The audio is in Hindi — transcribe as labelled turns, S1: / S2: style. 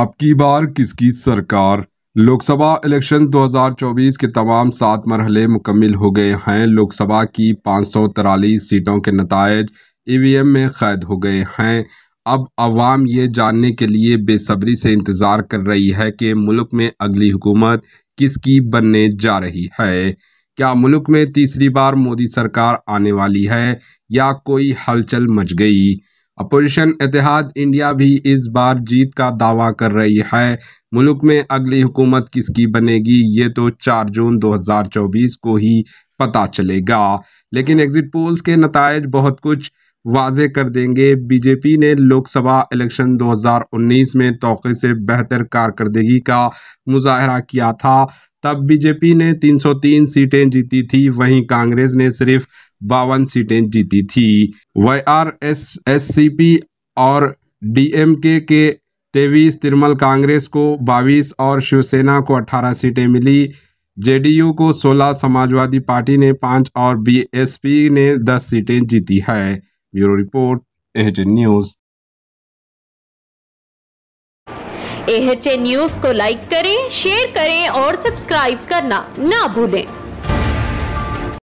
S1: अब की बार किसकी सरकार लोकसभा इलेक्शन 2024 के तमाम सात मरहले मुकम्मल हो गए हैं लोकसभा की पाँच सीटों के नतज ई में कैद हो गए हैं अब आवाम ये जानने के लिए बेसब्री से इंतज़ार कर रही है कि मुल्क में अगली हुकूमत किसकी बनने जा रही है क्या मुल्क में तीसरी बार मोदी सरकार आने वाली है या कोई हलचल मच गई अपोजिशन इतिहाद इंडिया भी इस बार जीत का दावा कर रही है मुल्क में अगली हुकूमत किसकी बनेगी ये तो 4 जून 2024 को ही पता चलेगा लेकिन एग्ज़िट पोल्स के नतज बहुत कुछ वाजे कर देंगे बीजेपी ने लोकसभा इलेक्शन 2019 में तोक़े से बेहतर कारकरी का मुजाहरा किया था तब बीजेपी ने 303 सीटें जीती थी वहीं कांग्रेस ने सिर्फ बावन सीटें जीती थी वह R S S C P और डीएमके के तेईस तृणमूल कांग्रेस को बाईस और शिवसेना को अठारह सीटें मिली जेडीयू को सोलह समाजवादी पार्टी ने पाँच और बीएसपी ने दस सीटें जीती है bureau report H news
S2: H news को लाइक करें शेयर करें और सब्सक्राइब करना ना भूलें